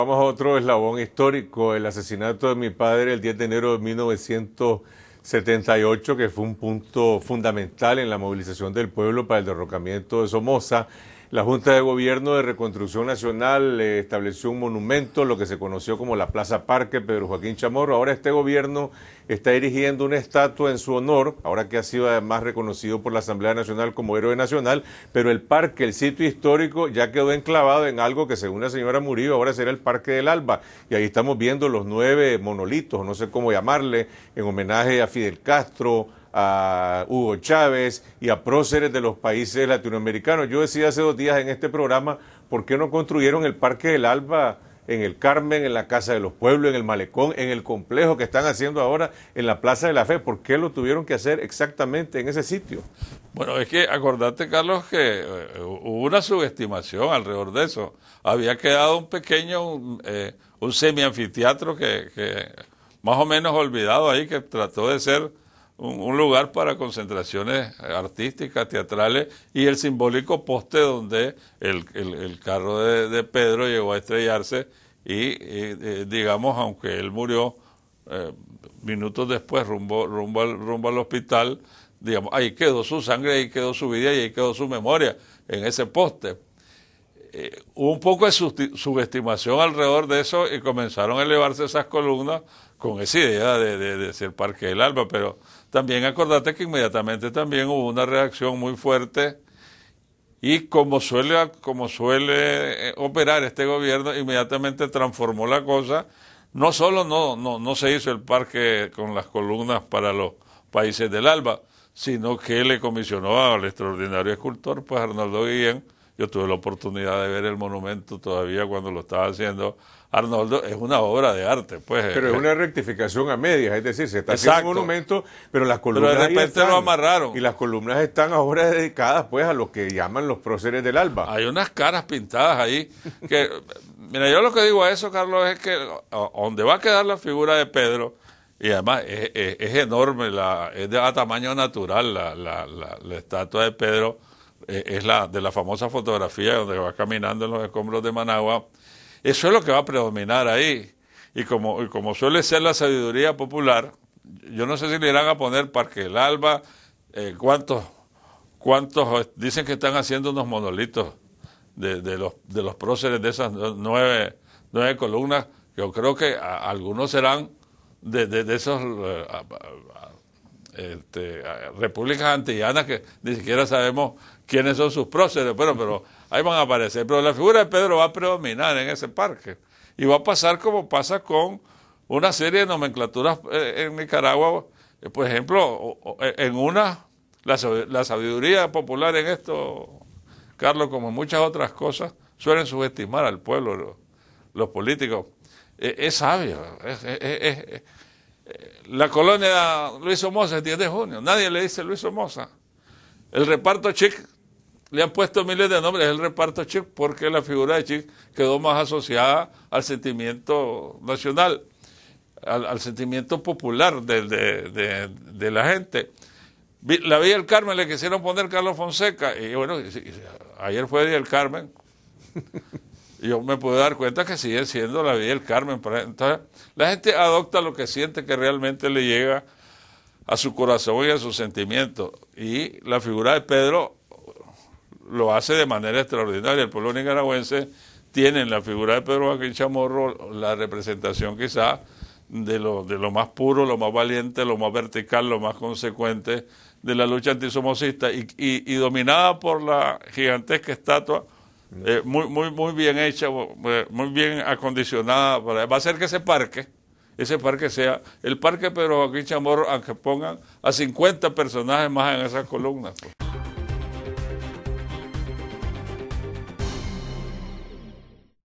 Vamos a otro eslabón histórico, el asesinato de mi padre el 10 de enero de 1978, que fue un punto fundamental en la movilización del pueblo para el derrocamiento de Somoza. La Junta de Gobierno de Reconstrucción Nacional eh, estableció un monumento, lo que se conoció como la Plaza Parque Pedro Joaquín Chamorro. Ahora este gobierno está erigiendo una estatua en su honor, ahora que ha sido además reconocido por la Asamblea Nacional como héroe nacional, pero el parque, el sitio histórico, ya quedó enclavado en algo que según la señora Murillo ahora será el Parque del Alba. Y ahí estamos viendo los nueve monolitos, no sé cómo llamarle, en homenaje a Fidel Castro, a Hugo Chávez y a próceres de los países latinoamericanos. Yo decía hace dos días en este programa, ¿por qué no construyeron el Parque del Alba? en el Carmen, en la Casa de los Pueblos, en el Malecón, en el complejo que están haciendo ahora en la Plaza de la Fe. ¿Por qué lo tuvieron que hacer exactamente en ese sitio? Bueno, es que acordate, Carlos, que eh, hubo una subestimación alrededor de eso. Había quedado un pequeño, eh, un semi-anfiteatro que, más o menos olvidado ahí, que trató de ser un, lugar para concentraciones artísticas, teatrales, y el simbólico poste donde el, carro de, Pedro llegó a estrellarse y, eh, digamos, aunque él murió eh, minutos después rumbo, rumbo, al, rumbo al hospital, digamos, ahí quedó su sangre, ahí quedó su vida y ahí quedó su memoria en ese poste. Eh, hubo un poco de subestimación alrededor de eso y comenzaron a elevarse esas columnas con esa idea de, de, de ser Parque del Alba, pero también acordate que inmediatamente también hubo una reacción muy fuerte y como suele, como suele eh, operar este gobierno, inmediatamente transformó la cosa. No solo no, no, no se hizo el parque con las columnas para los países del Alba, sino que le comisionó al extraordinario escultor pues Arnaldo Guillén yo tuve la oportunidad de ver el monumento todavía cuando lo estaba haciendo Arnoldo, es una obra de arte, pues. Pero es eh, una rectificación a medias, es decir, se está haciendo un monumento, pero las columnas. Pero de repente lo amarraron. Y las columnas están ahora dedicadas, pues, a lo que llaman los próceres del alba. Hay unas caras pintadas ahí que. mira, yo lo que digo a eso, Carlos, es que donde va a quedar la figura de Pedro, y además es, enorme, la, es de a tamaño natural la, la, la estatua de Pedro eh, es la de la famosa fotografía donde va caminando en los escombros de Managua, eso es lo que va a predominar ahí. Y como, como suele ser la sabiduría popular, yo no sé si le irán a poner Parque El Alba, eh, cuántos, cuántos dicen que están haciendo unos monolitos de, de, los, de los próceres de esas nueve, nueve columnas, yo creo que algunos serán de, de, esos... Eh, este, repúblicas antillanas que ni siquiera sabemos quiénes son sus próceres, bueno, pero ahí van a aparecer. Pero la figura de Pedro va a predominar en ese parque y va a pasar como pasa con una serie de nomenclaturas eh, en Nicaragua, eh, por ejemplo, eh, en una, la sabiduría popular en esto, Carlos, como en muchas otras cosas, suelen subestimar al pueblo los, políticos. Es, sabio, es, la colonia Luis Somoza el 10 de junio. Nadie le dice Luis Somoza. El reparto Chic, le han puesto miles de nombres, el reparto Chic, porque la figura de Chic quedó más asociada al sentimiento nacional, al, sentimiento popular de, la gente. La Villa del Carmen le quisieron poner Carlos Fonseca, y bueno, ayer fue el Carmen, yo me pude dar cuenta que sigue siendo la vida del Carmen. Entonces, la gente adopta lo que siente que realmente le llega a su corazón y a sus sentimientos. Y la figura de Pedro lo hace de manera extraordinaria. El pueblo nicaragüense tiene en la figura de Pedro Joaquín Chamorro la representación quizá de lo, de lo más puro, lo más valiente, lo más vertical, lo más consecuente de la lucha antisomocista y dominada por la gigantesca estatua eh, muy, muy, muy bien hecha, muy bien acondicionada. va a ser que ese parque, ese parque sea el parque Pedro Joaquín Chamorro, aunque pongan a 50 personajes más en esas columnas. Pues.